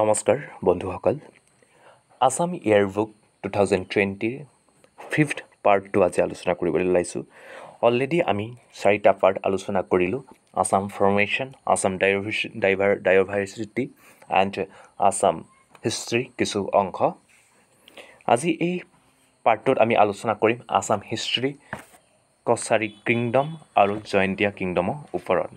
নমস্কাৰ বন্ধুসকল Assam yearbook two thousand টুৱেণ্টিৰ ফিফ্থ পাৰ্টটো আজি আলোচনা কৰিবলৈ ওলাইছোঁ অলৰেডি আমি চাৰিটা পাৰ্ট আলোচনা কৰিলোঁ আছাম ফৰ্মেশ্যন আছাম ডাইভাৰ্চি ডাইভাৰ ডাইভাৰ্চিটি এণ্ড আছাম হিষ্ট্ৰী কিছু অংশ আজি এই পাৰ্টটোত আমি আলোচনা কৰিম আছাম হিষ্ট্ৰী কছাৰী কিংডম আৰু জয়ন্তীয়া কিংডমৰ ওপৰত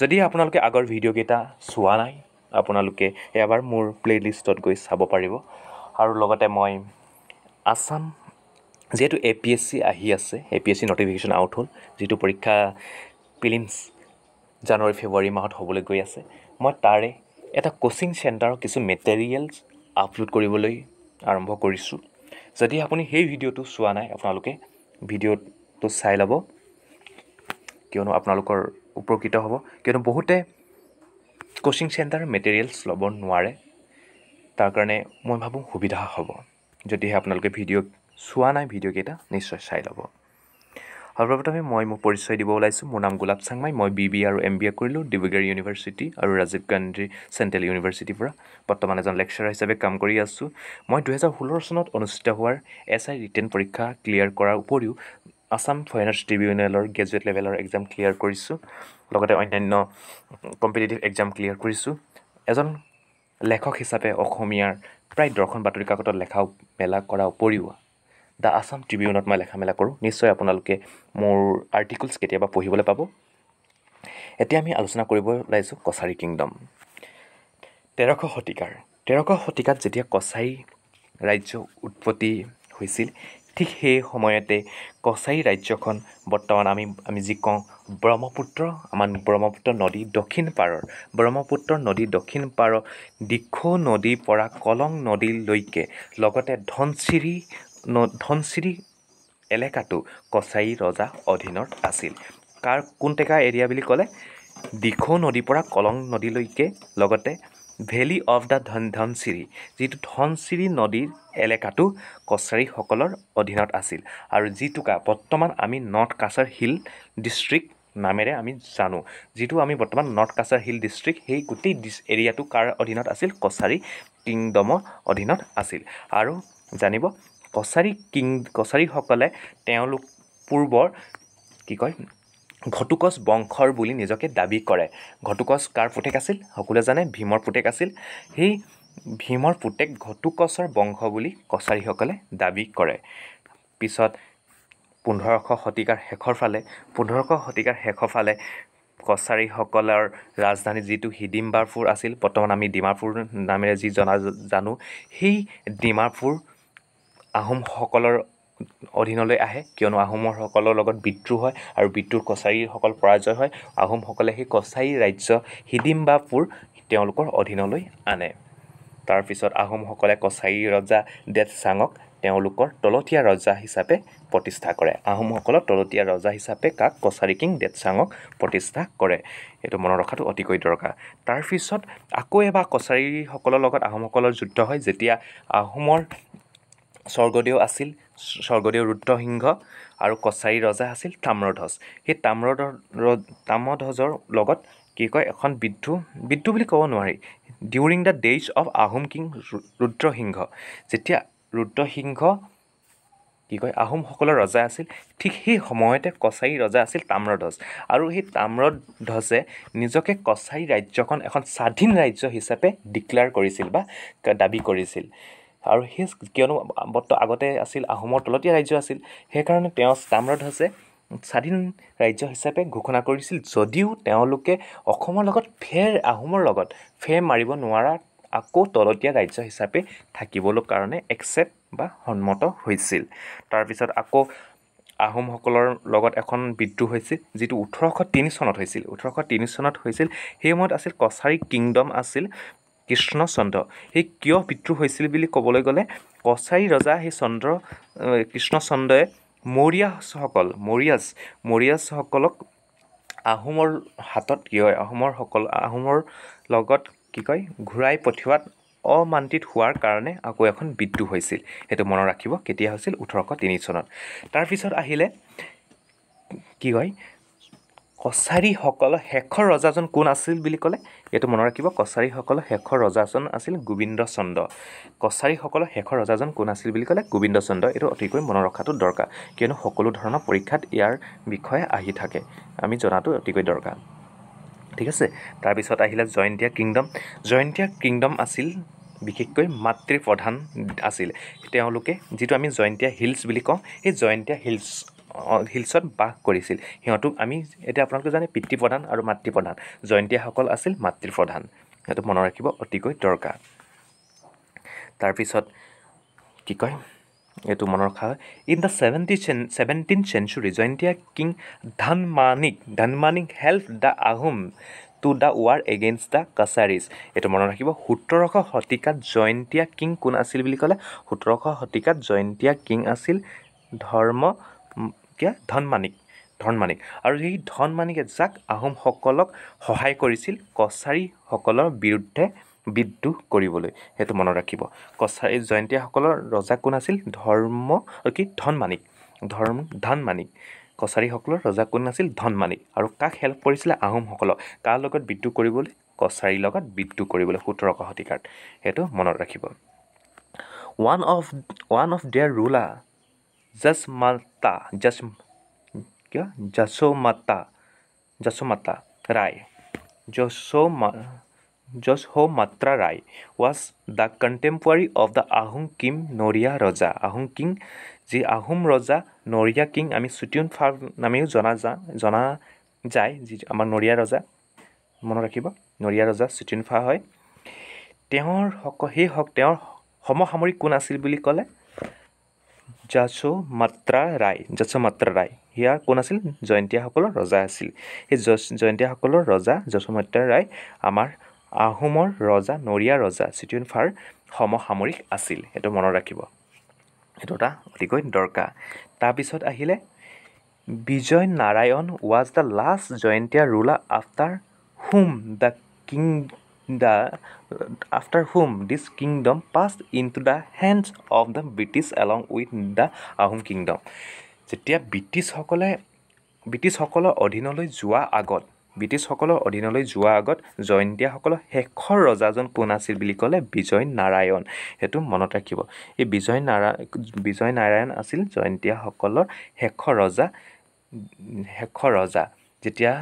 যদি আপোনালোকে আগৰ ভিডিঅ'কেইটা চোৱা নাই আপোনালোকে এবাৰ মোৰ প্লে'লিষ্টত গৈ চাব পাৰিব আৰু লগতে মই আসাম যিহেতু এ পি এছ চি আহি আছে A P S C notification out হ'ল যিটো পৰীক্ষা প্ৰিলিমছ জানুৱাৰী ফেব্ৰুৱাৰী মাহত হ'বলৈ গৈ আছে মই তাৰে এটা কোচিং চেণ্টাৰৰ কিছু মেটেৰিয়েলছ আপলোড কৰিবলৈ আৰম্ভ কৰিছোঁ যদি আপুনি সেই ভিডিঅ'টো চোৱা নাই আপোনালোকে ভিডিঅ'টো চাই ল'ব কিয়নো আপোনালোকৰ উপকৃত হ'ব কিয়নো বহুতে কোচিং চেণ্টাৰ মেটেৰিয়েলছ ল'ব নোৱাৰে তাৰ কাৰণে মই ভাবোঁ সুবিধা হ'ব যদিহে আপোনালোকে ভিডিঅ' চোৱা নাই ভিডিঅ'কেইটা নিশ্চয় চাই ল'ব সৰ্বপ্ৰথমে মই মোৰ পৰিচয় দিব ওলাইছোঁ মোৰ নাম গোলাপ চাংমাই মই বি বি আৰু এম বি এ কৰিলোঁ ডিব্ৰুগড় ইউনিভাৰ্চিটি আৰু ৰাজীৱ গান্ধী চেণ্ট্ৰেল ইউনিভাৰ্চিটিৰ পৰা বৰ্তমান এজন লেকচাৰ হিচাপে কাম কৰি আছোঁ মই দুহেজাৰ ষোল্ল চনত অনুষ্ঠিত হোৱাৰ এছ আই ৰিটেন পৰীক্ষা ক্লিয়াৰ কৰাৰ উপৰিও আসাম ফৰেনাৰ্স ট্ৰিবিউনেলৰ গ্ৰেজুৱেট লেভেলৰ এক্সাম ক্লিয়াৰ কৰিছোঁ লগতে অন্যান্য কম্পিটিটিভ এক্সাম ক্লিয়াৰ কৰিছোঁ এজন লেখক হিচাপে অসমীয়াৰ প্ৰায় দৰ্শন বাতৰি কাকতত লেখা মেলা কৰাৰ উপৰিও দ্য আসাম ট্ৰিবিউনত মই লেখা মেলা কৰোঁ নিশ্চয় আপোনালোকে মোৰ আৰ্টিকলছ কেতিয়াবা পঢ়িবলৈ পাব এতিয়া আমি আলোচনা কৰিব ওলাইছোঁ কছাৰী কিংডম তেৰশ শতিকাৰ তেৰশ শতিকাত যেতিয়া কছাৰী ৰাজ্য উৎপত্তি হৈছিল ঠিক সেই সময়তে কছাৰী ৰাজ্যখন বৰ্তমান আমি আমি যি কওঁ ব্ৰহ্মপুত্ৰ আমাৰ ব্ৰহ্মপুত্ৰ নদী দক্ষিণ পাৰৰ ব্ৰহ্মপুত্ৰ নদী দক্ষিণ পাৰৰ দিখৌ নদীৰ পৰা কলং নদীলৈকে লগতে ধনশিৰি ন ধনশিৰি এলেকাটো কছাৰী ৰজা অধীনত আছিল কাৰ কোন টেকা এৰিয়া বুলি ক'লে দিখৌ নদীৰ পৰা কলং নদীলৈকে লগতে ভেলী অৱ দ্য ধন ধনশিৰি যিটো ধনশিৰি নদীৰ এলেকাটো কছাৰীসকলৰ অধীনত আছিল আৰু যিটো কা বৰ্তমান আমি নৰ্থ কাছাৰ হিল ডিষ্ট্ৰিক্ট নামেৰে আমি জানো যিটো আমি বৰ্তমান নৰ্থ কাছাৰ হিল ডিষ্ট্ৰিক্ট সেই গোটেই ডিছ এৰিয়াটো কাৰ অধীনত আছিল কছাৰী কিংডমৰ অধীনত আছিল আৰু জানিব কছাৰী কিং কছাৰীসকলে তেওঁলোক পূৰ্বৰ কি কয় ঘটুকচ বংশৰ বুলি নিজকে দাবী কৰে ঘটুকচ কাৰ পুতেক আছিল সকলোৱে জানে ভীমৰ পুতেক আছিল সেই ভীমৰ পুতেক ঘটুকচৰ বংশ বুলি কছাৰীসকলে দাবী কৰে পিছত পোন্ধৰশ শতিকাৰ শেষৰ ফালে পোন্ধৰশ শতিকাৰ শেষৰ ফালে কছাৰীসকলৰ ৰাজধানী যিটো হিডিম্বাৰপুৰ আছিল বৰ্তমান আমি ডিমাপুৰ নামেৰে যি জনা জানো সেই ডিমাপুৰ আহোমসকলৰ অধীনলৈ আহে কিয়নো আহোমৰসকলৰ লগত বিদ্ৰোহ হয় আৰু বিদ্ৰোহ কছাৰীসকল পৰাজয় হয় আহোমসকলে সেই কছাৰী ৰাজ্য হিদিম্বাপুৰ তেওঁলোকৰ অধীনলৈ আনে তাৰপিছত আহোমসকলে কছাৰী ৰজা দেৱচাঙক তেওঁলোকৰ তলতীয়া ৰজা হিচাপে প্ৰতিষ্ঠা কৰে আহোমসকলৰ তলতীয়া ৰজা হিচাপে কাক কছাৰী কিং দেৱচাঙক প্ৰতিষ্ঠা কৰে এইটো মনত ৰখাটো অতিকৈ দৰকাৰ তাৰপিছত আকৌ এবাৰ কছাৰীসকলৰ লগত আহোমসকলৰ যুদ্ধ হয় যেতিয়া আহোমৰ স্বৰ্গদেউ আছিল স্বৰ্গদেউ ৰুদ্ৰসিংহ আৰু কছাৰী ৰজা আছিল তাম্ৰধ্বজ সেই তাম্ৰধ তাম্ৰধ্বজৰ লগত কি কয় এখন বিদ্ধু বিদ্ধু বুলি ক'ব নোৱাৰি during the days of Ahom king Rudrasingha যেতিয়া ৰুদ্ৰসিংহ কি কয় আহোমসকলৰ ৰজা আছিল ঠিক সেই সময়তে কছাৰী ৰজা আছিল তাম্ৰধ্বজ আৰু সেই তাম্ৰধ্বজে নিজকে কছাৰী ৰাজ্যখন এখন স্বাধীন ৰাজ্য হিচাপে ডিক্লেয়াৰ কৰিছিল বা দাবী কৰিছিল আৰু সেই কিয়নো বৰ্তমান আগতে আছিল আহোমৰ তলতীয়া ৰাজ্য আছিল সেইকাৰণে তেওঁ তাম্ৰধ্বজে স্বাধীন ৰাজ্য হিচাপে ঘোষণা কৰিছিল যদিও তেওঁলোকে অসমৰ লগত ফেৰ আহোমৰ লগত ফেৰ মাৰিব নোৱাৰা আকৌ তলতীয়া ৰাজ্য হিচাপে থাকিবলৈ কাৰণে একচেপ্ট বা সন্মত হৈছিল তাৰপিছত আকৌ আহোমসকলৰ লগত এখন বিদ্ৰোহ হৈছিল যিটো ওঠৰশ তিনি চনত হৈছিল ওঠৰশ তিনি চনত হৈছিল সেই সময়ত আছিল কছাৰী কিংডম আছিল কৃষ্ণচন্দ্ৰ সেই কিয় পিতৃ হৈছিল বুলি ক'বলৈ গ'লে কছাৰী ৰজা সেই চন্দ্ৰ কৃষ্ণচন্দ্ৰই মৌৰিয়াসকল মৌৰিয়াছ মৌৰিয়াছসকলক আহোমৰ হাতত কিয় আহোমৰ সকল আহোমৰ লগত কি কয় ঘূৰাই পঠিওৱাত অমান্তিত হোৱাৰ কাৰণে আকৌ এখন বিদ্যুৎ হৈছিল সেইটো মনত ৰাখিব কেতিয়া হৈছিল ওঠৰশ তিনি চনত তাৰপিছত আহিলে কি কয় কছাৰীসকলৰ শেষৰ ৰজাজন কোন আছিল বুলি ক'লে এইটো মনত ৰাখিব কছাৰীসকলৰ শেষৰ ৰজাজন আছিল গোবিন্দ চন্দ কছাৰীসকলৰ শেষৰ ৰজাজন কোন আছিল বুলি ক'লে গোবিন্দ চন্দ্ৰ এইটো অতিকৈ মনত ৰখাটো দৰকাৰ কিয়নো সকলো ধৰণৰ পৰীক্ষাত ইয়াৰ বিষয়ে আহি থাকে আমি জনাটো অতিকৈ দৰকাৰ ঠিক আছে তাৰপিছত আহিলে জয়ন্তীয়া কিংডম জয়ন্তীয়া কিংডম আছিল বিশেষকৈ মাতৃ প্ৰধান আছিল তেওঁলোকে যিটো আমি জয়ন্তীয়া হিলছ বুলি কওঁ সেই জয়ন্তীয়া হিলছ হিলছত বাস কৰিছিল সিহঁতক আমি এতিয়া আপোনালোকে জানে পিতৃপ্ৰধান আৰু মাতৃপ্ৰধান জয়ন্তীয়াসকল আছিল মাতৃপ্ৰধান সেইটো মনত ৰাখিব অতিকৈ দৰকাৰ তাৰপিছত কি কয় এইটো মনত ৰখা হয় in the seventeen seventeen century Jaintia king Manik Dhanmanik Manik help the Ahom to the war against the Kacharis এইটো মনত ৰাখিব সোতৰশ শতিকাত জয়ন্তীয়া কিং কোন আছিল বুলি ক'লে সোতৰশ শতিকাত জয়ন্তীয়া কিং আছিল ধৰ্ম কিয়া ধনমানিক মানিক আৰু সেই ধনমানিকে যাক আহোমসকলক সহায় কৰিছিল কছাৰীসকলৰ বিৰুদ্ধে বিদ্ৰোহ কৰিবলৈ সেইটো মনত ৰাখিব কছাৰী জয়ন্তীয়াসকলৰ ৰজা কোন আছিল ধৰ্ম কি ধন মানিক ধৰ্ম ধন মানিক কছাৰীসকলৰ ৰজা কোন আছিল ধন মানিক আৰু কাক হেল্প কৰিছিলে আহোমসকলক কাৰ লগত বিদ্ৰোহ কৰিবলৈ কছাৰীৰ লগত বিদ্ৰোহ কৰিবলৈ সোতৰশ শতিকাত সেইটো মনত ৰাখিব one of one of their ruler जसमाता जस क्या जसोमाता जसोमाता राय जसो म जस हो मात्रा Rai was the contemporary of the Ahom king Naria Raja Ahom king যি আহোম ৰজা নৰিয়া কিং আমি চুটিউন ফাৰ নামেও জনা যা জনা যায় যি আমাৰ নৰিয়া ৰজা মনত ৰাখিব নৰিয়া ৰজা চুটিউন ফা হয় তেওঁৰ সক সেই হক তেওঁৰ সমসামৰিক কোন আছিল বুলি ক'লে জাছু মাত্ৰা ৰায় জাছু মাত্ৰা ৰায় সেয়া কোন আছিল জয়ন্তীয়াসকলৰ ৰজা আছিল সেই জয়ন্তীয়াসকলৰ ৰজা জছু মাত্ৰা ৰায় আমাৰ আহোমৰ ৰজা নৰিয়া ৰজা চিটিউন ফাৰ সমসামৰিক আছিল সেইটো মনত ৰাখিব সেইটো এটা অতিকৈ দৰকাৰ তাৰপিছত আহিলে Bijay Narayan was the last Jaintia ruler after Ahom the king the after Ahom this kingdom passed into the hands of the British along with the Ahom kingdom যেতিয়া ব্ৰিটিছসকলে ব্ৰিটিছসকলৰ অধীনলৈ যোৱা আগত ব্ৰিটিছসকলৰ অধীনলৈ যোৱা আগত জয়ন্তীয়াসকলৰ শেষৰ ৰজাজন কোন আছিল বুলি ক'লে বিজয় নাৰায়ণ সেইটো মনত ৰাখিব এই বিজয় নাৰায়ণ বিজয় নাৰায়ণ আছিল জয়ন্তীয়াসকলৰ শেষৰ ৰজা শেষৰ ৰজা যেতিয়া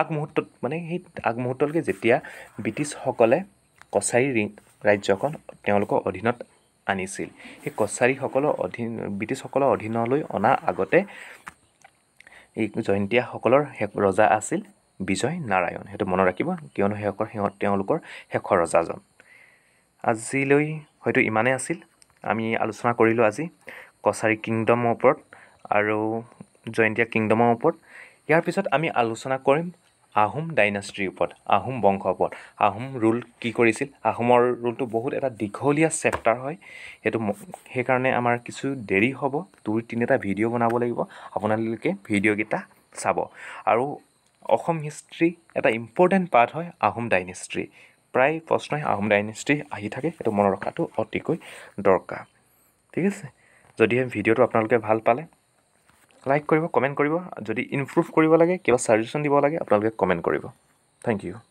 আগমুহূৰ্তত মানে সেই আগমুহূৰ্তলৈকে যেতিয়া ব্ৰিটিছসকলে কছাৰী ৰাজ্যখন তেওঁলোকৰ অধীনত আনিছিল সেই কছাৰীসকলৰ অধীন ব্ৰিটিছসকলৰ অধীনলৈ অনাৰ আগতে এই জয়ন্তীয়াসকলৰ শেষ ৰজা আছিল বিজয় নাৰায়ণ সেইটো মনত ৰাখিব কিয়নো সেইসকল সিহঁত তেওঁলোকৰ শেষৰ ৰজাজন আজিলৈ হয়তো ইমানেই আছিল আমি আলোচনা কৰিলোঁ আজি কছাৰী কিংডমৰ ওপৰত আৰু জয়ন্তীয়া কিংডমৰ ওপৰত ইয়াৰ পিছত আমি আলোচনা কৰিম আহোম ডাইনাষ্ট্ৰীৰ ওপৰত আহোম বংশৰ ওপৰত আহোম ৰোল কি কৰিছিল আহোমৰ ৰুলটো বহুত এটা দীঘলীয়া চেপ্টাৰ হয় সেইটো সেইকাৰণে আমাৰ কিছু দেৰি হ'ব দুই তিনিটা ভিডিঅ' বনাব লাগিব আপোনালোকে ভিডিঅ'কেইটা চাব আৰু অসম হিষ্ট্ৰী এটা ইম্পৰ্টেণ্ট পাৰ্ট হয় আহোম ডাইনেষ্ট্ৰী প্ৰায় প্ৰশ্নই আহোম ডাইনেষ্ট্ৰী আহি থাকে সেইটো মনত ৰখাটো অতিকৈ দৰকাৰ ঠিক আছে যদিহে ভিডিঅ'টো আপোনালোকে ভাল পালে লাইক কৰিব কমেণ্ট কৰিব যদি ইম্প্ৰুভ কৰিব লাগে কিবা চাজেশ্যন দিব লাগে আপোনালোকে কমেণ্ট কৰিব থেংক ইউ